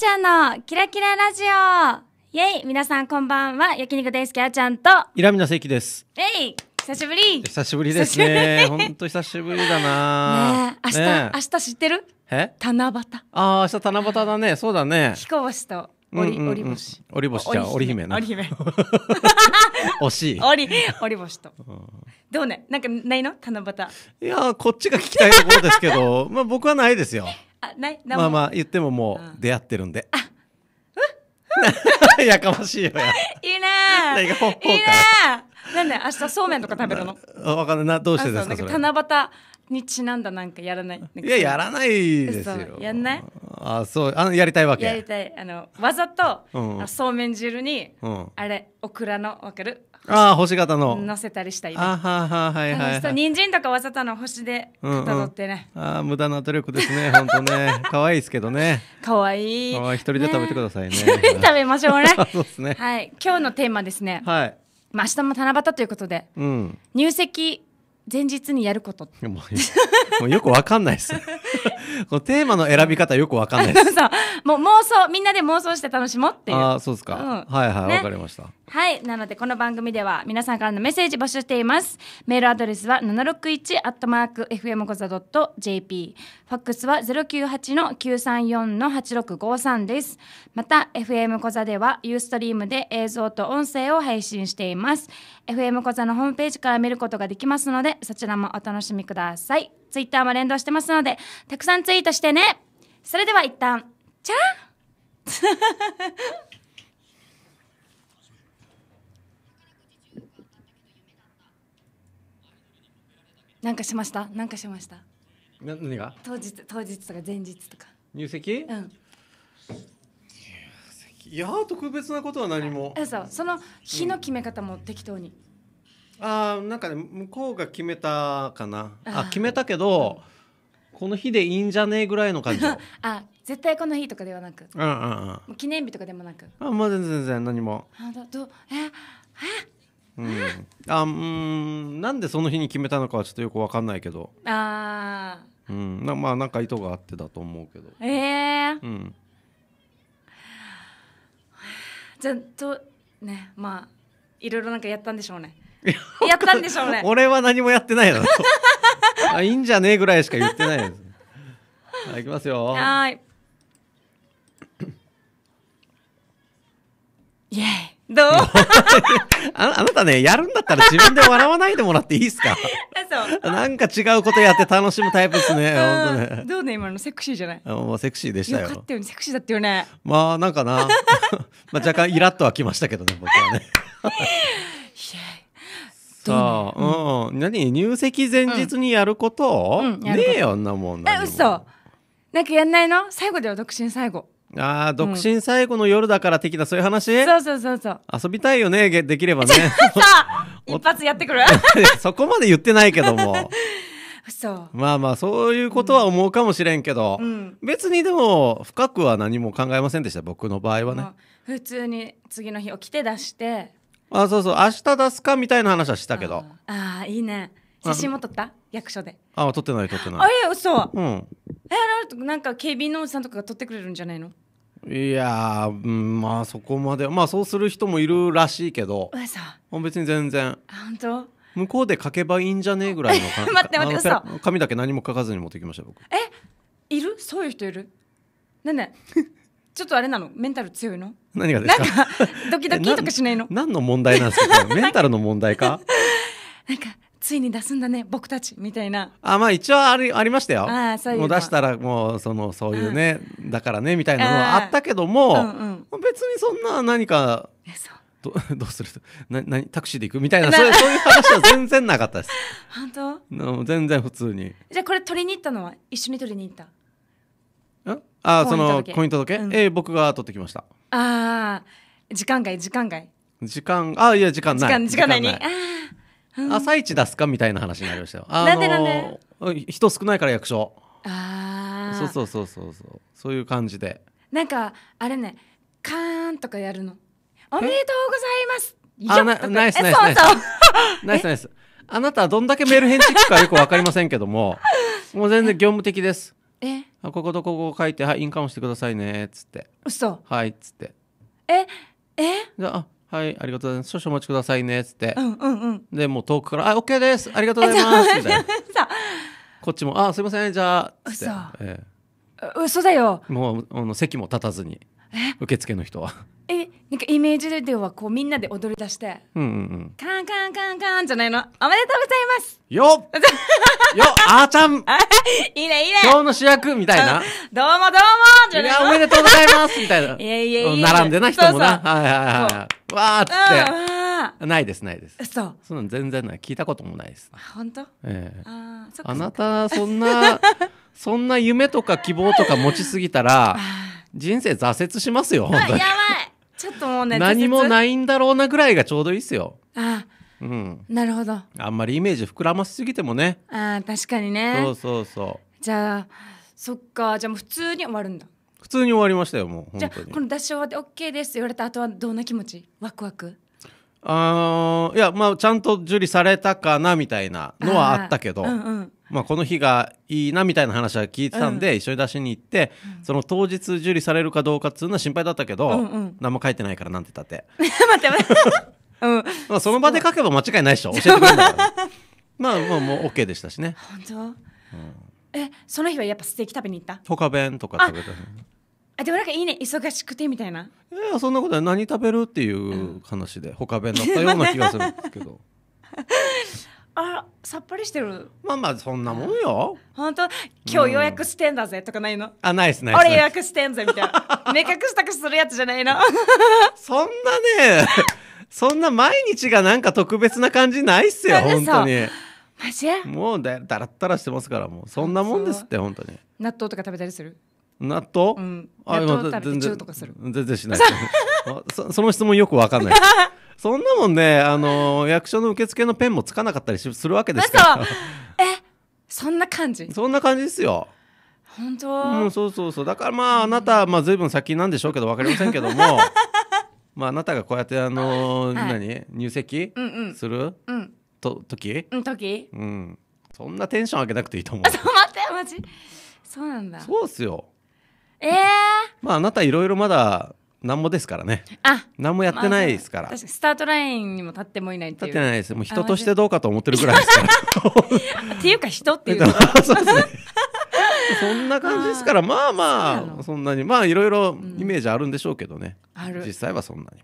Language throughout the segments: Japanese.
ちゃんのキラキララジオイェイ皆さんこんばんは。焼肉大好きあちゃんと。イラミナセイキです。イェイ久しぶり久しぶりですね。ほんと久しぶりだなねえ明日、ね明日知ってるえ七夕。ああ、明日七夕だね。そうだね。飛行星とおり、おりんうん織星。織じゃあ織姫な織姫。惜しい。織織星と。どうねなんかないの七夕。いやー、こっちが聞きたいところですけど、まあ僕はないですよ。あないまあまあ言ってももう出会ってるんで、あ やかましいよや。いいね。いいね。なんで明日そうめんとか食べるの？わかんないなどうしてですか七夕にちなんだなんかやらない。いややらないですよ。やんない？あそうあのやりたいわけ。やりたいあのわざと、うん、そうめん汁に、うん、あれオクラのわかる？ああ星型の乗せたりしたい、ね、あはははいはい、はい、人参とかわざとの星でたどってね、うんうん、ああ無駄な努力ですね 本当ね可愛いですけどね可愛い可い一人で食べてくださいね、ね、食べましょうね そうですねはい今日のテーマですねはいまあ明日も七夕ということで、うん、入籍前日にやることもうよくわかんないですこのテーマの選び方よくわかんないですそうもう妄想みんなで妄想して楽しもうっていうあそうですか、うん、はいはいわ、ね、かりましたはい。なので、この番組では皆さんからのメッセージ募集しています。メールアドレスは 761-fmgoza.jp。ファックスは098-934-8653です。また、FM 小 a では、ユーストリームで映像と音声を配信しています。FM 小 a のホームページから見ることができますので、そちらもお楽しみください。ツイッターも連動してますので、たくさんツイートしてねそれでは一旦、じゃあなんかしましたなんかしましたな何が当日当日とか前日とか入籍うんいや特別なことは何もえそうその日の決め方も適当に、うん、ああなんかね向こうが決めたかなあ決めたけど、この日でいいんじゃねえぐらいの感じ あ絶対この日とかではなく、うんうんうん、記念日とかでもなくあまあ全然全然何もあどどええうん、あうんなんでその日に決めたのかはちょっとよく分かんないけどああうん、なまあなんか意図があってだと思うけどええー、うん、じゃとねまあいろいろなんかやったんでしょうねやったんでしょうね 俺は何もやってないの あいいんじゃねえぐらいしか言ってないですはいいきますよはい イエイどうああなたね、やるんだったら自分で笑わないでもらっていいですか なんか違うことやって楽しむタイプですね。ね。どうね、今のセクシーじゃないもうセクシーでしたよ。よかったよね、セクシーだったよね。まあ、なんかな。まあ、若干イラッとはきましたけどね、僕はね。さあ、うん、何入籍前日にやること、うん、ねえよ、あんなもん。え、嘘。なんかやんないの最後では独身最後。ああ、独身最後の夜だから的な、そういう話そうそうそうそう。遊びたいよね、できればね。さあ、一発やってくる そこまで言ってないけども。そうまあまあそういうことは思うかもしれんけど、別にでも深くは何も考えませんでした僕の場合はね普通に次の日起きて出してあそうそう明日出すかみたいな話はしたけどああいいね写真も撮った役所であ撮ってない撮ってないあや、嘘うんえあのなんか警備員のおじさんとかが撮ってくれるんじゃないのいやー、うん、まあそこまでまあそうする人もいるらしいけど嘘別に全然本当向こうで書けばいいんじゃねえぐらいの 待って待って嘘紙だけ何も書かずに持ってきました僕えいるそういう人いるなんで ちょっとあれなのメンタル強いの何がですかなんかドキドキとかしないの何の問題なんですか メンタルの問題かなんかついに出すんだね僕たちみたいなあまあ一応ありありましたよあそういうもう出したらもうそのそういうね、うん、だからねみたいなのはあったけども、うんうん、別にそんな何かど どうするな何タクシーで行くみたいなそういう話は全然なかったです 本当全然普通にじゃあこれ取りに行ったのは一緒に取りに行ったあその婚姻届、うん、えー、僕が取ってきましたああ時間外時間外時間あいや時間ない時間時間内に朝一出すかみたいな話になりましたよ。あのー、なんでなんで人少ないから役所ああそうそうそうそうそうそういう感じでなんかあれねカーンとかやるのおめでとうございますあなナイスナイスナイス ナイスナイスあなたはどんだけメール返事聞くかよく分かりませんけどももう全然業務的ですえこことここを書いて「はい印鑑をしてくださいね」っつって「嘘はい」っつってええじゃあはいありがとうございます少々お待ちくださいね」つって、うんうんうんでもう遠くから「あ OK ですありがとうございます」みたいなこっちも「あすいませんじゃあ」つって嘘、え嘘だよもうあの席も立たずにえ受付の人は。えなんかイメージではこうみんなで踊り出して、うんうんうん、カンカンカンカンじゃないのおめでとうございますよっ よっあーちゃん いいねいいね今日の主役みたいな どうもどうもじゃないのいやおめでとうございますみたいないやいやいや並んでな人もなはいはいはいわーってないですないですそうそんなん全然ない聞いたこともないです本当ええー、ああなたそんなそんな夢とか希望とか持ちすぎたら人生挫折しますよ本当にやばいちょっともうね何もないんだろうなぐらいがちょうどいいっすよあうん、なるほどあんまりイメージ膨らましすぎてもねあ確かにねそうそうそうじゃあそっかじゃあもう普通に終わるんだ普通に終わりましたよもうじゃあこの出し終わって OK ですって言われた後はどんな気持ちワクワクあいやまあちゃんと受理されたかなみたいなのはあったけど、うんうん、まあ、この日がいいなみたいな話は聞いてたんで、うん、一緒に出しに行って、うん、その当日受理されるかどうかっていうのは心配だったけど、うんうん、何も書いてないからなんて言ったって 待って待って、その場で書けば間違いないでしょ教えてくれるから、まあもうもう OK でしたしね本当、うん、えその日はやっぱステーキ食べに行った他弁とか食べたあでもなんかいいね忙しくてみたいないやそんなことない何食べるっていう話で、うん、他弁だったような気がするんですけど あさっぱりしてるまあまあそんなもんよ本当今日予約してんだぜとかないの、あないっすね俺予約してんぜみたいな 目隠したくするやつじゃないの そんなねそんな毎日がなんか特別な感じないっすよ本当にマジもうだだらったらしてますからもうそんなもんですって本当に納豆とか食べたりする納豆、うん、納豆食べてチューとかする全然しない そその質問よくわかんないそんなもんね、あの役所の受付のペンもつかなかったりするわけですから。え、そんな感じ。そんな感じですよ。本当。うん、そうそうそう、だから、まあ、あなた、まあ、ずいぶん先なんでしょうけど、わかりませんけども。まあ、あなたがこうやって、あのーはい、何、入籍、うんうん、する。うん、と、時。うん、時。うん。そんなテンション上げなくていいと思う。あ、そう、待って、マジ。そうなんだ。そうっすよ。ええー、まあ、あなた、いろいろまだ。何もですからねあ何もやってないですから、まあ、スタートラインにも立ってもいないっていう立ってないですもう人としてどうかと思ってるぐらいですから っていうか人っていう そうね そんな感じですからまあまあそんなにまあいろいろイメージあるんでしょうけどね、うん、実際はそんなに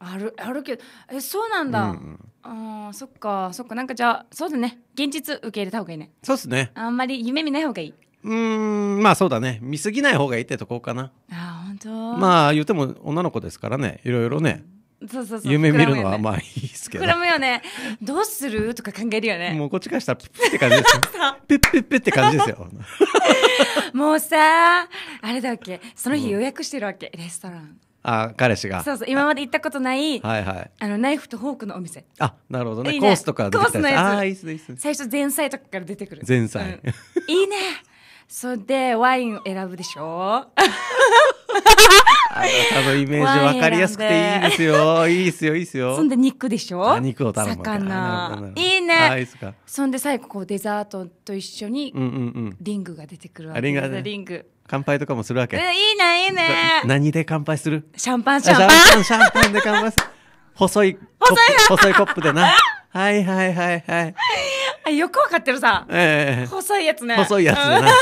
あるあるけどえそうなんだ、うんうん、あそっかそっかなんかじゃあそうだね現実受け入れた方がいいねそうですねあんまり夢見ない方がいいうんまあそうだね見すぎない方がいいってとこかなあ本当まあ言っても女の子ですからねいろいろね、そうそうそう夢見るのはまあいいですけど膨らむよねどうするとか考えるよねもうこっちからしたらピッって感じですよピ ッピッって感じですよ もうさあれだっけその日予約してるわけ、うん、レストランあ彼氏がそうそう今まで行ったことない、はいはい、あのナイフとフォークのお店あなるほどね、ね、コースとか出てきたやああいいすねいいすね最初前菜とかから出てくる前菜、うん、いいねそれでワイン選ぶでしょあなたのイメージ分かりやすくていいですよ。いいですよ、いいですよ。そんで肉でしょ肉を頼む魚。いいね。そんで最後、こうデザートと一緒にリングが出てくるわけです、うんうんうん、リング。乾杯とかもするわけ。いいね、いいね。何で乾杯するシャンパン、シャンパン。シャンパンで乾杯する。細い、細いコップでな。はいはいはいはい。あよくわかってるさ、ええ細いやつね細いやつだな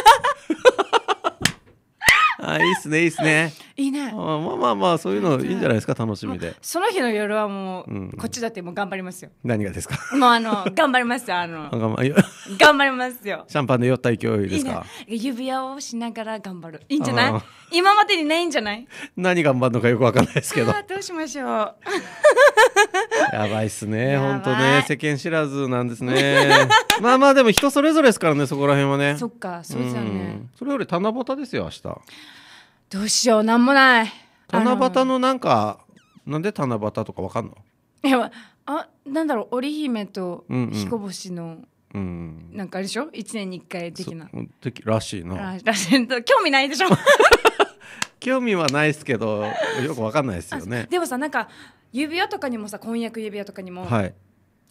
あいいっすねいいっすねいいねあまあまあまあそういうのいいんじゃないですか楽しみでその日の夜はもう、うん、こっちだってもう頑張りますよ何がですかもうあの頑張りますあの頑張りますよ シャンパンで酔った勢いですか、ね、指輪をしながら頑張るいいんじゃない今までにないんじゃない何頑張るのかよくわかんないですけど どうしましょう やばいっすね本当ね世間知らずなんですねまあまあでも人それぞれですからねそこら辺はねそっかそうですよね、うん、それより七夕ですよ明日どうしようなんもない七夕のなんかなんで七夕とかわかんのいやあなんだろう織姫と彦星の、うん、なんかあれでしょ一年に一回的な的らしいならしい興味ないでしょ 興味はないですけどよくわかんないですよねでもさなんか指輪とかにもさ婚約指輪とかにも、はい、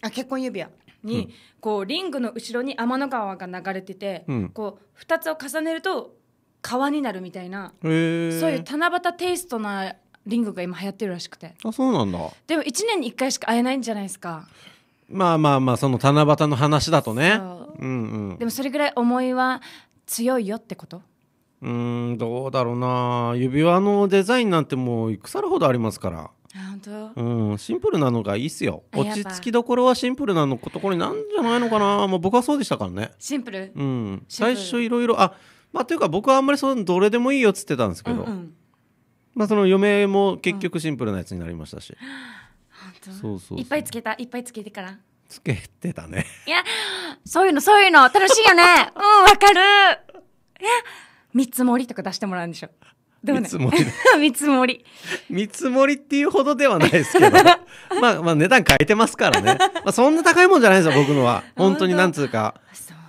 あ結婚指輪に、うん、こうリングの後ろに天の川が流れてて、うん、こう二つを重ねると川になるみたいな、そういう七夕テイストなリングが今流行ってるらしくてあそうなんだでも1年に1回しか会えないんじゃないですかまあまあまあその七夕の話だとねうんうんでもそれぐらい思いは強いよってことうんどうだろうな指輪のデザインなんてもう腐るほどありますから本当うんシンプルなのがいいっすよ落ち着きどころはシンプルなのところになんじゃないのかなもう僕はそうでしたからねシンプルうん最初いろいろあまあというか僕はあんまりそのどれでもいいよっつってたんですけど、うんうん、まあその嫁も結局シンプルなやつになりましたし、うん、そうそういっぱいつけたいっぱいつけてからつけてたねいやそういうのそういうの楽しいよね うんわかるいや見積もりとか出してもらうんでしょどうね見積もり 見積もり見積もりっていうほどではないですけど まあまあ値段変えてますからね、まあ、そんな高いもんじゃないですよ僕のは本当になんつうか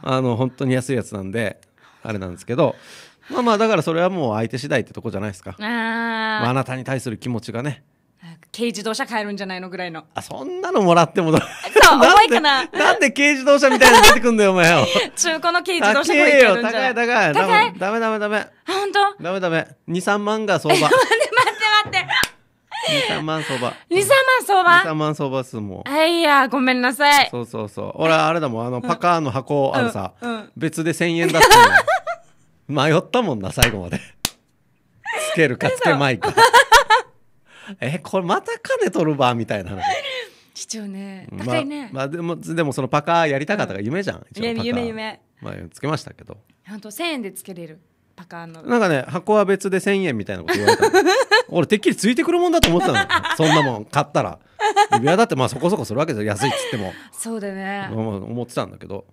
あの本当に安いやつなんであれなんですけどまあまあだからそれはもう相手次第ってとこじゃないですかあ,、まあ、あなたに対する気持ちがね軽自動車買えるんじゃないのぐらいのあそんなのもらってもそう重いかななんで軽自動車みたいなの出てくんだよお前よ 中古の軽自動車買えるんじゃない高い高い高いダメダメダメ本当ダメダメ23万が相場 待って待って待って23万相場23万相場23万相場数もあいやごめんなさいそうそうそう俺あれだもんあのパカーの箱あるさ、うん、別で1000円だったの迷ったもんな、最後まで。つけるかつけまいか。え、これまた金取るばみたいな。一応ね、高いね。まあでも、でもそのパカーやりたかったから夢じゃん。うん、夢、夢、夢。まあ、つけましたけど。本当1000円でつけれる。パカーの。なんかね、箱は別で1000円みたいなこと言われた。俺、てっきりついてくるもんだと思ってたの。そんなもん買ったら。指輪だってまあそこそこするわけですよ。安いっつっても。そうだね。思ってたんだけど。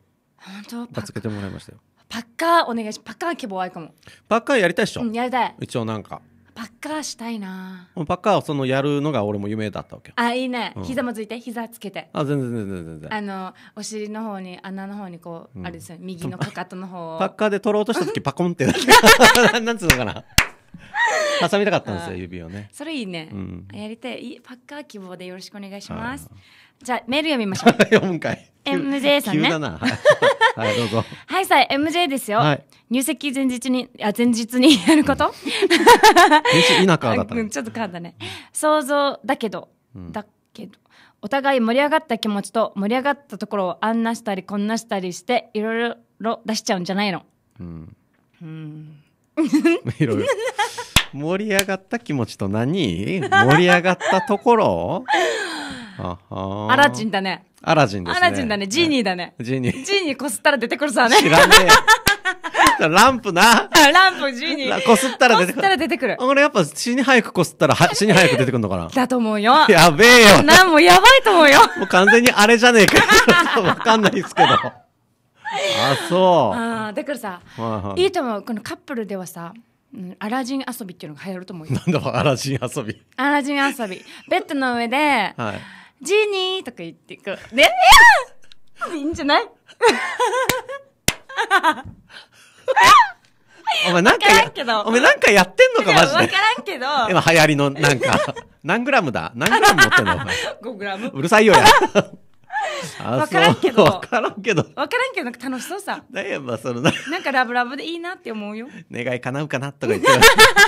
本当。つけてもらいましたよ。パッカーお願いしパッカー結構多いかもパッカーやりたいっしょ、うん、やりたい一応なんかパッカーしたいなパッカーをそのやるのが俺も夢だったわけあいいね、うん、膝もついて膝つけてあ全然全然全然あのお尻の方に穴の方にこう、うん、あれですよ右のかかとの方をパッカーで取ろうとした時 パコンって なんつうのかな挟みたかったんですよ指をねそれいいね、うん、やりたいパッカー希望でよろしくお願いしますじゃあメール読みましょう。読むかい。MJ さんね。はい、はい、どうぞ。はいさあ、MJ ですよ、入籍前日にあ前日にやること？う ん、田舎だった、ちょっと変わったね。想像だけど、だけど。お互い盛り上がった気持ちと盛り上がったところをあんなしたりこんなしたりしていろいろ出しちゃうんじゃないの、うんいろいろ盛り上がった気持ちと何盛り上がったところアラジンだね。アラジンですね。アラジンだね。ジーニーだね。ジーニー。ジーニーこすったら出てくるさね。知らねえ。ランプな。ランプ、ジーニー。こすったら出てくる。こすったら出てくる。俺やっぱ死に早くこすったら 死に早く出てくるのかなだと思うよ。やべえよ。なんもやばいと思うよ。もう完全にあれじゃねえか。わかんないですけど。あ、そう。あだからさ、いい、と思う。このカップルではさ、アラジン遊びっていうのが流行ると思うよ。なんだろう、アラジン遊び。アラジン遊び。ベッドの上で、はいジーニーとか言ってこう、ね、いいんじゃない お前なんかや、お前なんかやってんのか、マジで。わからんけど。今流行りの、なんか、何グラムだ何グラム持ってんのお前。5グラム。うるさいよや。わからんけど。わからんけど。わからんけど、なんか楽しそうさ。だやまあそのなんかラブラブでいいなって思うよ。願い叶うかなとか言って。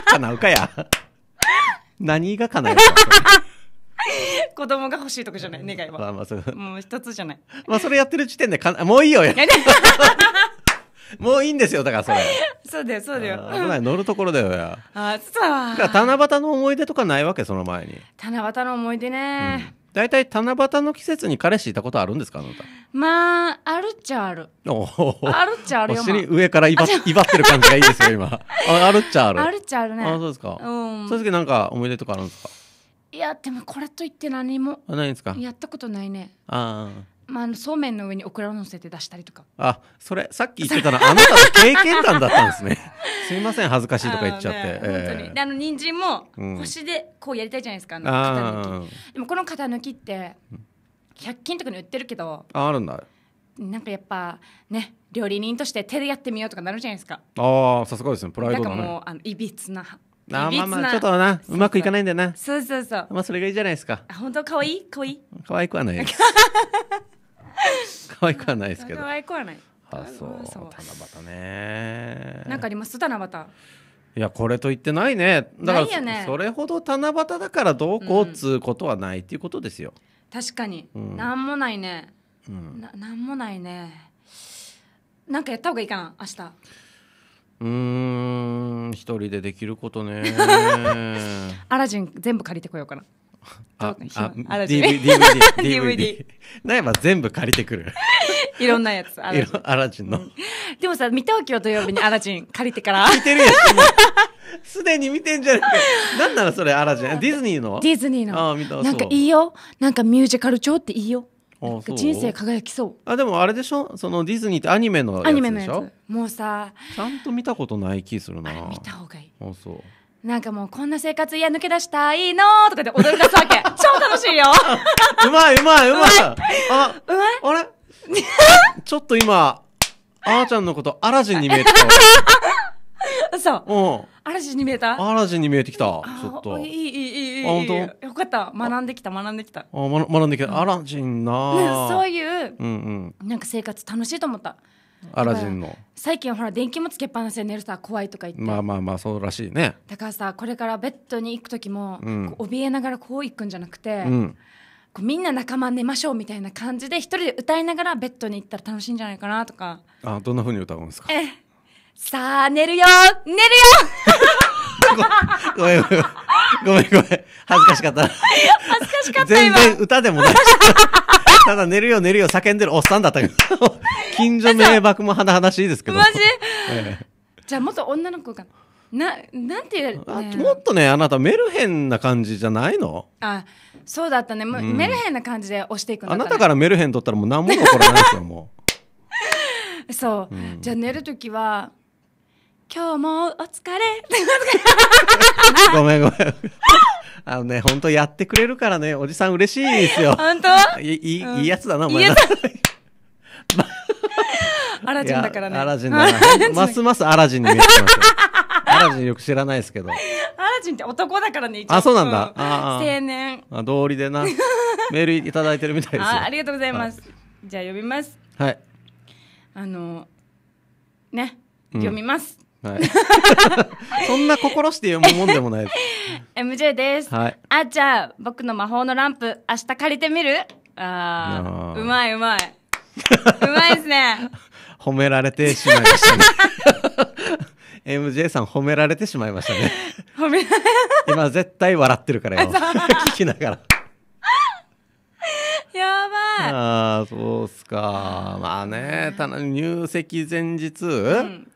叶うかや。何が叶うか。子供が欲しいとかじゃない願いは、まあまあ、そうもう一つじゃないまあそれやってる時点でかもういいよや もういいんですよだからそれそうだよそうだよ危ない乗るところだよやあそうだから七夕の思い出とかないわけその前に七夕の思い出ね、大体七夕の季節に彼氏いたことあるんですかあなたまああるっちゃあるあるっちゃあるよ、まあ、上から威張ってる感じがいいですよ今あるっちゃある あるっちゃあるねあそうですかうんそういう時なんか思い出とかあるんですかいやでもこれといって何もないですかやったことないねああまあ、そうめんの上にオクラを乗せて出したりとかあそれさっき言ってたのあなたの経験談だったんですね すいません恥ずかしいとか言っちゃって、にあの人参も腰でこうやりたいじゃないですか、うん、あの抜きでもこの型抜きって100均とかに売ってるけどああるんだなんかやっぱね料理人として手でやってみようとかなるじゃないですかああさすがですねプライドだねなんかもうあのいびつなあまあまあちょっとなうまくいかないんだよなそうそうそうまあそれがいいじゃないですか本当可愛い可愛い可愛くはない 可愛くはないですけど可愛くはないあそうそう七夕ねなんかあります七夕いやこれと言ってないねだから、ね、それほど七夕だからどうこうっつうことはないっていうことですよ、うん、確かに、うん、なんもないね、うん、ななんもないねなんかやった方がいいかな明日うん一人でできることね アラジン全部借りてこようかなあ、あ、DVD、DVD、DVD。なえば全部借りてくる。いろんなやつ、アラジン。アラジンの、でもさ、見たわけよ、土曜日にアラジン借りてから。見てるやん。すでに見てんじゃなくて。なんならそれ、アラジン。ディズニーのディズニーの。ああ、見た。なんかいいよ。なんかミュージカル調っていいよ。人生輝きそうあでもあれでしょそのディズニーってアニメのやつでしょアニメのやつもうさちゃんと見たことない気するな見た方がいいあそうなんかもうこんな生活いや抜け出したいのとかで踊り出すわけ 超楽しいようまいうまいうまいあうまいあれちょっと今あーちゃんのことアラジンに見えてた そうん。嵐に見えたアラジンに見えてきた。ちょっと。あいい、いい、いい、本当よかった。学んできた、学んできた。あ、学んできた。アラジンなそういう、うんうん。なんか生活楽しいと思った。アラジンの。最近はほら、電気もつけっぱなしで寝るさ、怖いとか言って。まあまあまあ、そうらしいね。だからさ、これからベッドに行く時も、うん怯えながらこう行くんじゃなくて、うん。こうみんな仲間寝ましょうみたいな感じで、一人で歌いながらベッドに行ったら楽しいんじゃないかなとか。あ、どんなふうに歌うんですかえさあ、寝るよ寝るよごめんごめん。ごめんごめん。恥ずかしかった恥ずかしかった全然歌でもない。ただ寝るよ寝るよ叫んでるおっさんだったけど。近所迷惑も甚だしいですけど。マジ、ええ、じゃあもっと女の子が。ななんていうあ、もっとねあなたメルヘンな感じじゃないのあそうだったね、うん、メルヘンな感じで押していくのかなあなたからメルヘン取ったらもう何も残らないですよもう そう、うん、じゃあ寝る時は今日もお疲れごめんごめん。あのね、本当やってくれるからね、おじさん嬉しいですよ。本当いい、いいやつだな、お前。アラジンだからね。アラジンだますますアラジンに見えてますよ。アラジンよく知らないですけど。アラジンって男だからね、一応。あ、そうなんだ。あ青年。あ、道理でな。メールいただいてるみたいですあ。りがとうございます。じゃあ、呼びます。はい。あの、ね、読みます。うんはい、そんな心して読むもんでもないです MJ です、はい、あじゃん僕の魔法のランプ明日借りてみるああうまいうまいうまいですね 褒められてしまいましたね MJ さん褒められてしまいましたね褒め今絶対笑ってるからよ聞きながらやばいああそうっすかまあねただ入籍前日、うん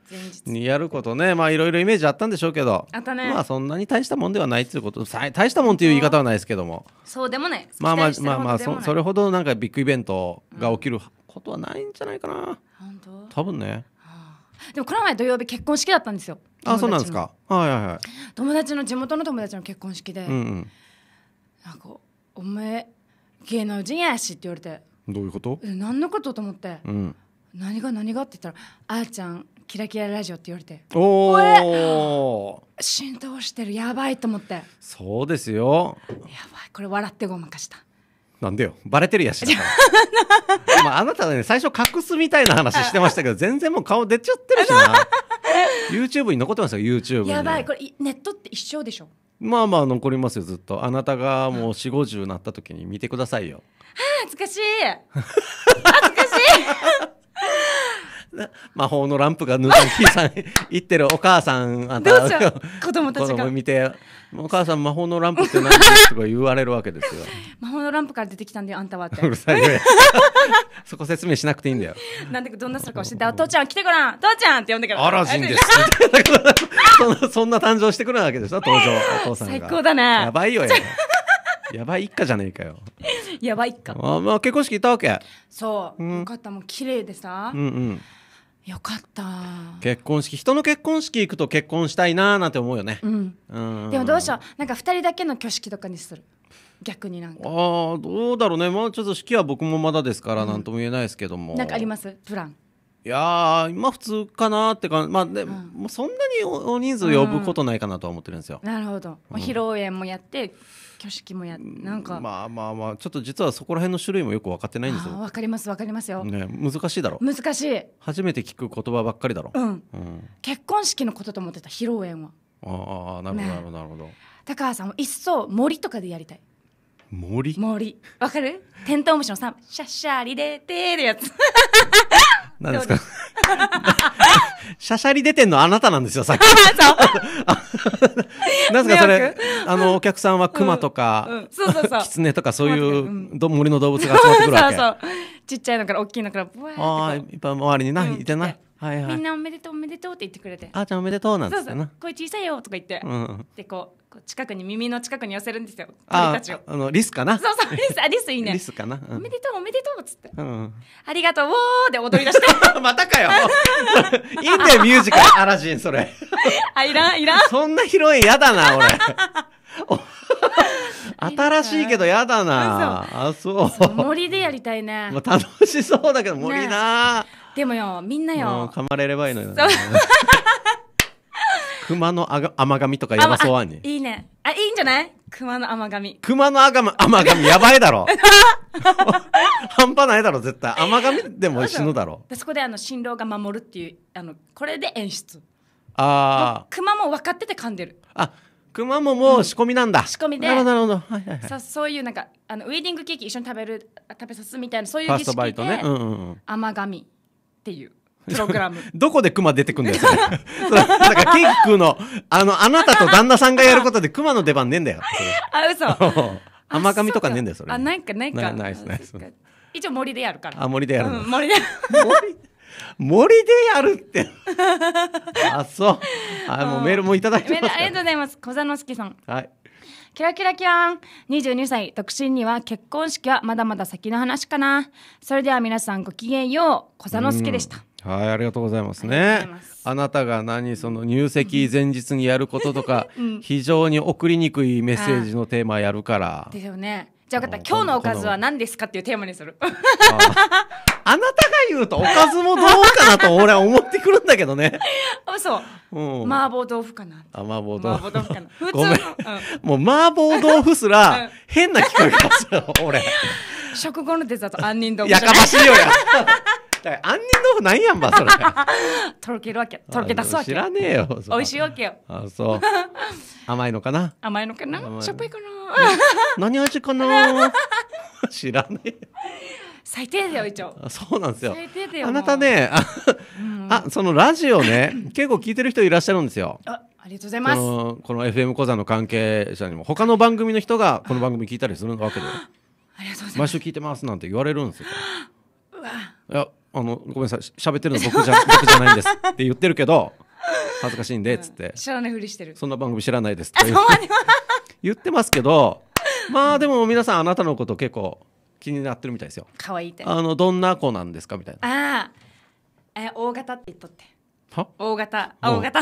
にやることねまあいろいろイメージあったんでしょうけどあったねまあそんなに大したもんではないっていうこと大したもんっていう言い方はないですけどもそうでもないまあまあまあまあそそれほどなんかビッグイベントが起きることはないんじゃないかな、うん、多分ねでもこの前土曜日結婚式だったんですよあそうなんですかはいはいはい友達の地元の友達の結婚式で、うんうん、なんか「お前芸能人やし」って言われてどういうことえ何のことと思って、うん、何が何がって言ったら「あーちゃんキラキララジオって言われておお浸透してるやばいと思ってそうですよやばいこれ笑ってごまかしたなんでよバレてるやし まあ、あなたね最初隠すみたいな話してましたけど 全然もう顔出ちゃってるしな YouTube に残ってますよ YouTube やばいこれネットって一生でしょまあまあ残りますよずっとあなたがもう4 5 0なった時に見てくださいよ恥ずかしい恥ずかしい 魔法のランプがぬたきさん行ってるお母さんあんた子供たちが見て「お母さん魔法のランプって何ですか?」とか言われるわけですよ 魔法のランプから出てきたんだよあんたはって うるさいねそこ説明しなくていいんだよなんでどんなするか教えて「父ちゃん来てごらん父ちゃん」って呼んでから「あらじんです」そそんな誕生してくるわけでしょ登場お父さんが最高だねやばいよややばい一家じゃねえかよ。やばい一家。あまあ結婚式行ったわけ。そう。うん、よかったもう綺麗でさ。うんうん。よかった結婚式人の結婚式行くと結婚したいなーなんて思うよね、うん、うんでもどうしようなんか2人だけの挙式とかにする逆になんかああどうだろうねまあちょっと式は僕もまだですから何とも言えないですけども、うん、なんかありますプランいや今普通かなってかまあね、うん、もうそんなに大人数呼ぶことないかなとは思ってるんですよ、うん、なるほど、披露宴もやって挙式もやなんかまあまあまあちょっと実はそこら辺の種類もよく分かってないんですよわかりますわかりますよ、ね、難しいだろ難しい初めて聞く言葉ばっかりだろ、うん、うん、結婚式のことと思ってた披露宴はああなるほど、ね、なるほどなるほど高橋さんもいっそ森とかでやりたい森森わかるテントウムシのさシャッシャーリレーテー」のやつ何ですかしゃしゃり出てんのあなたなんですよ、さっき。何で すか、それ。あの、お客さんは熊とか、そうそうそう。狐とかそういうど、森の動物が集まってくるわけ。そうそう。ちっちゃいのから大きいのから、ああ、いっぱい周りにな、いてない。はいはい、みんなおめでとうおめでとうって言ってくれて「あーちゃんおめでとう」なんですそうそう声小さいよ」とか言って、うん、でこうこう近くに耳の近くに寄せるんですよ鳥たちをあのリスかなそうそうリスあリスいいねリスかな、うん、おめでとうおめでとうっつって、うん、ありがとうおで踊り出して またかよいいんだよミュージカルアラジンそれ あいらんいらんそんな広いやだな俺 新しいけどやだなあそう森でやりたいね、まあ、楽しそうだけど森な、ねでもよみんなよ噛まれればいいのよ、熊のあが甘噛みとかやばそうあんに、いいねあいいんじゃない熊の甘髪熊の甘甘噛みやばいだろ 半端ないだろ絶対甘噛みでも死ぬだろでそこであの新郎が守るっていうあのこれで演出ああ熊も分かってて噛んでるあ熊ももう仕込みなんだ、仕込みでなるほどなるほどはいはいはいさそういうなんかあのウェディングケーキ一緒に食べる食べさすみたいなそういフうァーストバイ式トねうんうんうん甘噛みっていうプログラム どこで熊出てくんだよそれだ からケーキのあのあなたと旦那さんがやることで 熊の出番ねえんだよあ嘘甘噛みとかねえんだよそれあないかないかないですね一応森でやるからあ森でやるうん、森で森森でやるってあそうあもうメールもいただいてます、ね、ありがとうございます小座之助さんはいキラキラキラン22歳独身には結婚式はまだまだ先の話かなそれでは皆さんごきげんよう小佐之助でした、はいありがとうございますねあなたが何その入籍前日にやることとか、うん、非常に送りにくいメッセージのテーマやるからですよねじゃあ分かった今日のおかずは何ですかっていうテーマにする あなたが言うとおかずもどうかなと俺は思ってくるんだけどねあそう、うん、麻婆豆腐かなあ麻婆豆腐かな 普通の、うん、もう麻婆豆腐すら変な聞こえがする俺食後のデザート杏仁豆腐やかましいよやから杏仁豆腐なんやんばそれ とろけるわけとろけ出すわけ知らねえよ美味しいわけよあそう甘いのかな甘いのかなしょっぱいかな 何味かな 知らねえ最低だよ一応そうなんですよ最低だよ。あなたねあそのラジオね結構聞いてる人いらっしゃるんですよありがとうございますこの FM 講座の関係者にも他の番組の人がこの番組聞いたりするわけで毎週聞いてますなんて言われるんですようわ。いやあのごめんなさい喋ってるの僕じゃ 僕じゃないんですって言ってるけど恥ずかしいんでっつって、うん、知らないふりしてるそんな番組知らないですって 言ってますけどまあでも皆さんあなたのこと結構気になってるみたいですよ可愛いってあのどんな子なんですかみたいなああえ大型って言っとっては大型大型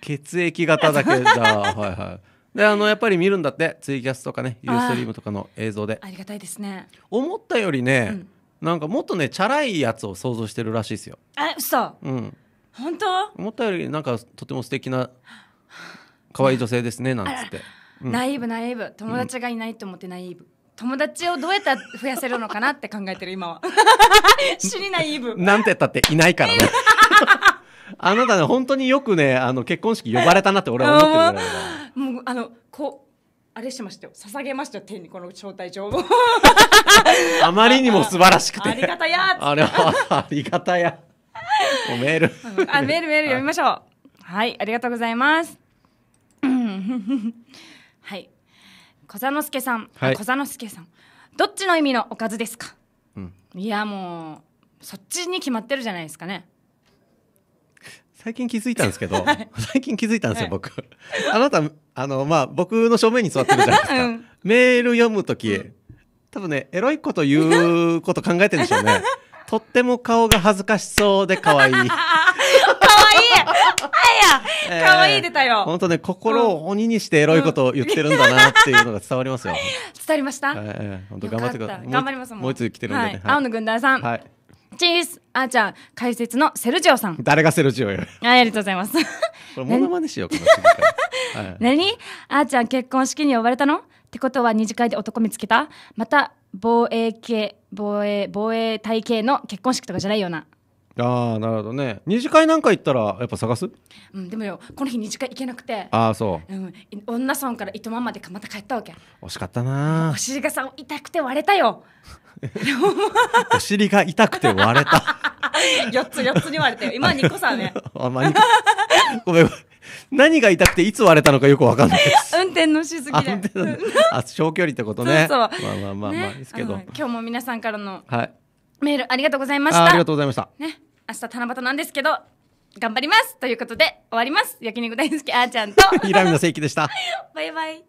血液型だけじゃはいはいであのやっぱり見るんだってツイキャスとかねユーストリームとかの映像でありがたいですね思ったよりね、うんなんかもっとねチャラいやつを想像してるらしいですよえ嘘うん本当思ったよりなんかとても素敵な可愛い女性ですねなんつって、うんナイーブナイーブ友達がいないと思ってナイーブ、友達をどうやったら増やせるのかなって考えてる今は 死にナイーブなんて言ったっていないからねあなたね本当によくねあの結婚式呼ばれたなって俺は思ってるぐらいだ もうあのこあれしましたよ捧げましたよ天にこの招待状を あまりにも素晴らしくてありがたやあれはありがたやメールあメールメール読みましょう、はい、ありがとうございます はい小佐之助さん、はい、小佐之助さんどっちの意味のおかずですか、うん、いやもうそっちに決まってるじゃないですかね最近気づいたんですけど、はい、最近気づいたんですよ、はい、僕。あなた、あの、まあ、僕の正面に座ってるじゃないですか。うん、メール読むとき、うん、多分ね、エロいこと言うこと考えてるんでしょうね。とっても顔が恥ずかしそうで可愛い。可愛いあや可愛い出たよ。本当ね、心を鬼にしてエロいことを言ってるんだなっていうのが伝わりますよ。伝わりましたえー、本当頑張ってください。頑張りますもう一つ来てるんでね。はい、青の軍団さん。はい。チースあーちゃん解説のセルジオさん誰がセルジオよありがとうございます これモノマネしようかな、はい、何あーちゃん結婚式に呼ばれたのってことは二次会で男見つけたまた防衛系防衛防衛体系の結婚式とかじゃないようなああなるほどね二次会なんか行ったらやっぱ探すうんでもよこの日二次会行けなくてああそう、うん、女村から糸満までまた帰ったわけ惜しかったなお尻がさ痛くて割れたよ お尻が痛くて割れた4 つ4つに割れて今は2個さね あまあごめん何が痛くていつ割れたのかよくわかんないです運転のしすぎで。あ、長距離ってことね。そうそうまあまあまあまあ、ね、ですけど、今日も皆さんからの、はい、メールありがとうございましたありがとうございましたね明日七夕なんですけど頑張りますということで終わります焼肉大好きあーちゃんと イラミの正規でした バイバイ